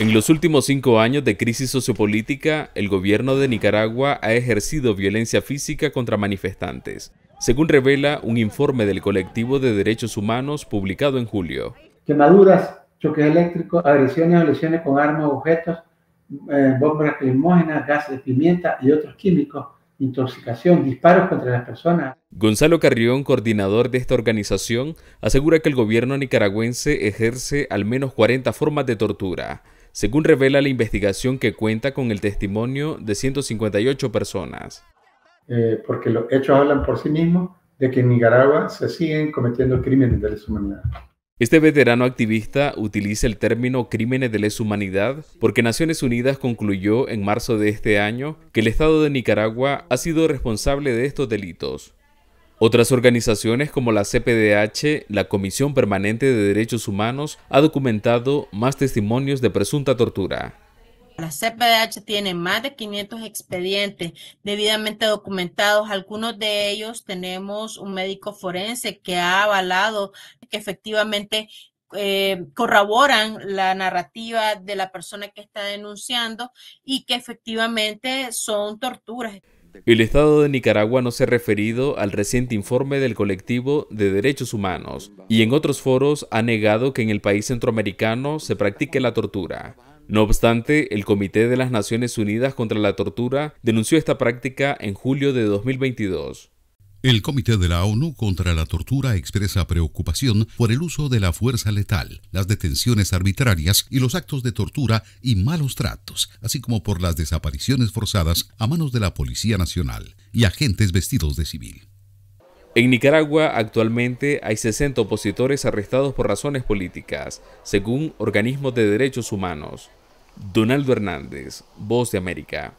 En los últimos cinco años de crisis sociopolítica, el gobierno de Nicaragua ha ejercido violencia física contra manifestantes, según revela un informe del colectivo de derechos humanos publicado en julio. Quemaduras, choques eléctricos, agresiones o lesiones con armas objetos, eh, bombas lacrimógenas, gases de pimienta y otros químicos, intoxicación, disparos contra las personas. Gonzalo Carrión, coordinador de esta organización, asegura que el gobierno nicaragüense ejerce al menos 40 formas de tortura según revela la investigación que cuenta con el testimonio de 158 personas. Eh, porque los hechos hablan por sí mismos de que en Nicaragua se siguen cometiendo crímenes de lesa humanidad. Este veterano activista utiliza el término crímenes de lesa humanidad porque Naciones Unidas concluyó en marzo de este año que el Estado de Nicaragua ha sido responsable de estos delitos. Otras organizaciones como la CPDH, la Comisión Permanente de Derechos Humanos, ha documentado más testimonios de presunta tortura. La CPDH tiene más de 500 expedientes debidamente documentados. Algunos de ellos tenemos un médico forense que ha avalado que efectivamente eh, corroboran la narrativa de la persona que está denunciando y que efectivamente son torturas. El Estado de Nicaragua no se ha referido al reciente informe del colectivo de derechos humanos y en otros foros ha negado que en el país centroamericano se practique la tortura. No obstante, el Comité de las Naciones Unidas contra la Tortura denunció esta práctica en julio de 2022. El Comité de la ONU contra la Tortura expresa preocupación por el uso de la fuerza letal, las detenciones arbitrarias y los actos de tortura y malos tratos, así como por las desapariciones forzadas a manos de la Policía Nacional y agentes vestidos de civil. En Nicaragua actualmente hay 60 opositores arrestados por razones políticas, según organismos de derechos humanos. Donaldo Hernández, Voz de América.